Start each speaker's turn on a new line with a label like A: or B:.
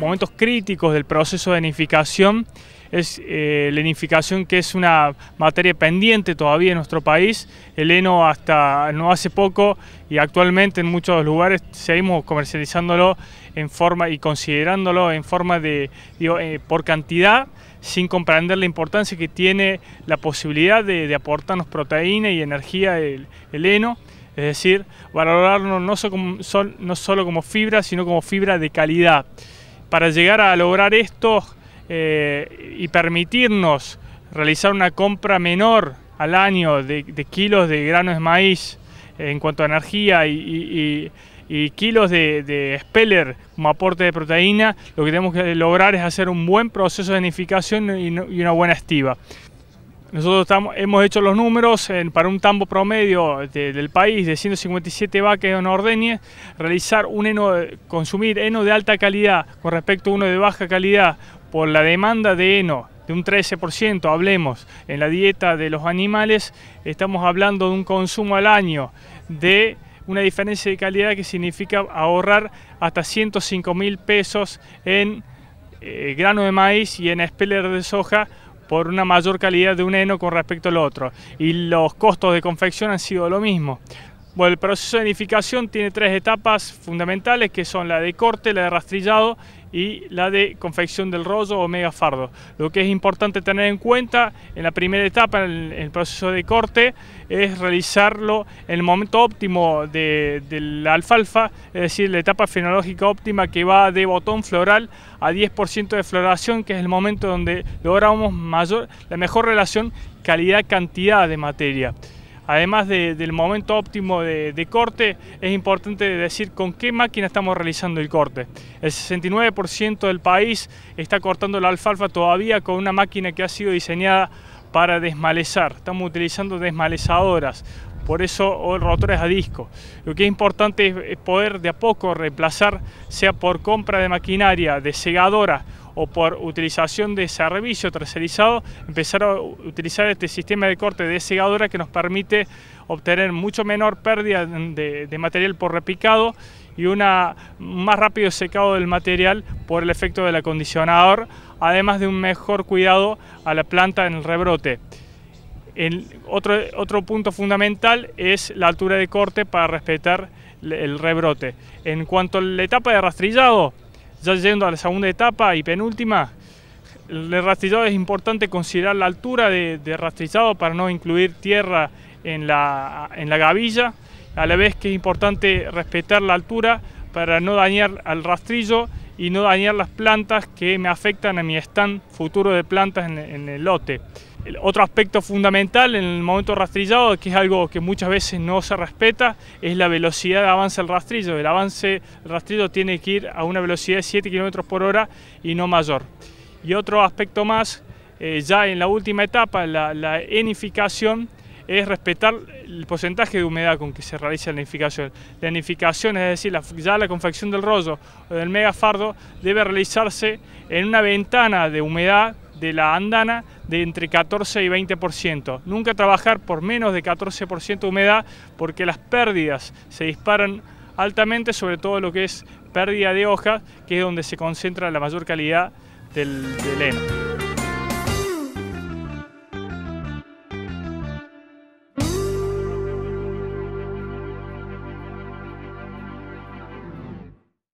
A: momentos críticos del proceso de enificación... es eh, la enificación que es una materia pendiente todavía en nuestro país. El heno hasta no hace poco y actualmente en muchos lugares seguimos comercializándolo en forma y considerándolo en forma de eh, por cantidad sin comprender la importancia que tiene la posibilidad de, aportarnos proteína y energía el, heno. Es decir, valorarlo no, no solo como fibra, sino como fibra de calidad para llegar a lograr esto eh, y permitirnos realizar una compra menor al año de, kilos de granos de maíz eh, en cuanto a energía y, kilos de, speller como aporte de proteína, lo que tenemos que lograr es hacer un buen proceso de enificación y una buena estiva. Nosotros hemos hecho los números para un tambo promedio del país de 157 vacas en ordeñe, realizar un consumir heno de alta calidad con respecto a uno de baja calidad por la demanda de heno de un 13%, hablemos, en la dieta de los animales, estamos hablando de un consumo al año de una diferencia de calidad que significa ahorrar hasta 105 mil pesos en eh, grano de maíz y en espeler de soja por una mayor calidad de un heno con respecto al otro y los costos de confección han sido lo mismo el proceso de edificación tiene tres etapas fundamentales que son la de corte, la de rastrillado y la de confección del rollo o megafardo. Lo que es importante tener en cuenta en la primera etapa, en el, proceso de corte, es realizarlo en el momento óptimo de, la alfalfa, es decir, la etapa fenológica óptima que va de botón floral a 10% de floración, que es el momento donde logramos mayor, la mejor relación calidad-cantidad de materia. Además del momento óptimo de, corte, es importante decir con qué máquina estamos realizando el corte. El 69% del país está cortando la alfalfa todavía con una máquina que ha sido diseñada para desmalezar. Estamos utilizando desmalezadoras, por eso rotor es a disco. Lo que es importante es poder de a poco reemplazar, sea por compra de maquinaria, de segadora, o por utilización de servicio tercerizado, empezar a utilizar este sistema de corte de segadora que nos permite obtener mucho menor pérdida de, material por repicado y un más rápido secado del material por el efecto del acondicionador, además de un mejor cuidado a la planta en el rebrote. El otro, otro punto fundamental es la altura de corte para respetar el rebrote. En cuanto a la etapa de rastrillado, ya yendo a la segunda etapa y penúltima, el rastrillado es importante considerar la altura de, rastrillado para no incluir tierra en la, en la gavilla, a la vez que es importante respetar la altura para no dañar al rastrillo y no dañar las plantas que me afectan a mi stand futuro de plantas en el lote. Otro aspecto fundamental en el momento rastrillado, que es algo que muchas veces no se respeta, es la velocidad de avance del rastrillo. El avance del rastrillo tiene que ir a una velocidad de 7 km por hora y no mayor. Y otro aspecto más, eh, ya en la última etapa, la, enificación, es respetar el porcentaje de humedad con que se realiza la enificación. La enificación, es decir, ya la confección del rollo o del megafardo, debe realizarse en una ventana de humedad de la andana de entre 14 y 20%. Nunca trabajar por menos de 14% de humedad porque las pérdidas se disparan altamente, sobre todo lo que es pérdida de hoja... que es donde se concentra la mayor calidad del, del heno.